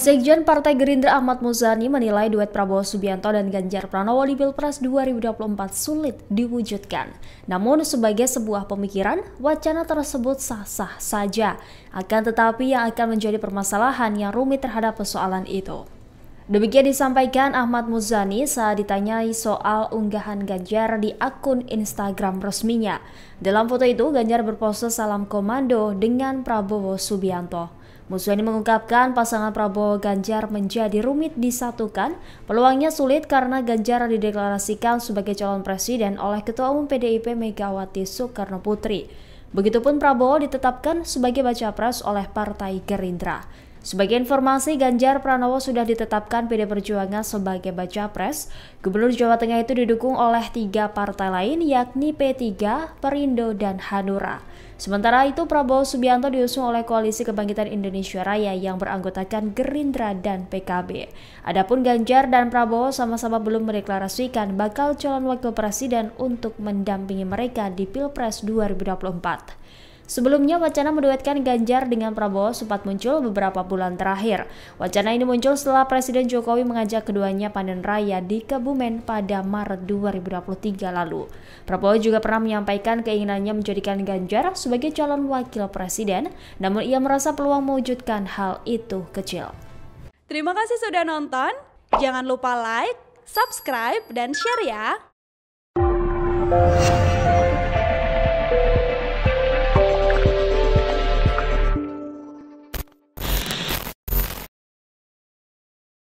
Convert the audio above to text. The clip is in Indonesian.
Sekjen Partai Gerindra Ahmad Muzani menilai duet Prabowo Subianto dan Ganjar Pranowo di Pilpres 2024 sulit diwujudkan. Namun sebagai sebuah pemikiran, wacana tersebut sah-sah saja. Akan tetapi yang akan menjadi permasalahan yang rumit terhadap persoalan itu. Demikian disampaikan Ahmad Muzani saat ditanyai soal unggahan Ganjar di akun Instagram resminya. Dalam foto itu, Ganjar berpose salam komando dengan Prabowo Subianto. Musweni mengungkapkan pasangan Prabowo Ganjar menjadi rumit disatukan, peluangnya sulit karena Ganjar dideklarasikan sebagai calon presiden oleh Ketua Umum PDIP Megawati Soekarno Putri. Begitupun Prabowo ditetapkan sebagai baca pres oleh Partai Gerindra. Sebagai informasi, Ganjar Pranowo sudah ditetapkan PD Perjuangan sebagai baca pres. Gubernur Jawa Tengah itu didukung oleh tiga partai lain yakni P3, Perindo, dan Hanura. Sementara itu, Prabowo Subianto diusung oleh Koalisi Kebangkitan Indonesia Raya yang beranggotakan Gerindra dan PKB. Adapun Ganjar dan Prabowo sama-sama belum mendeklarasikan bakal calon wakil presiden untuk mendampingi mereka di Pilpres 2024. Sebelumnya, wacana menduetkan Ganjar dengan Prabowo sempat muncul beberapa bulan terakhir. Wacana ini muncul setelah Presiden Jokowi mengajak keduanya panen raya di Kebumen pada Maret 2023 lalu. Prabowo juga pernah menyampaikan keinginannya menjadikan Ganjar sebagai calon wakil presiden, namun ia merasa peluang mewujudkan hal itu kecil. Terima kasih sudah nonton. Jangan lupa like, subscribe, dan share ya.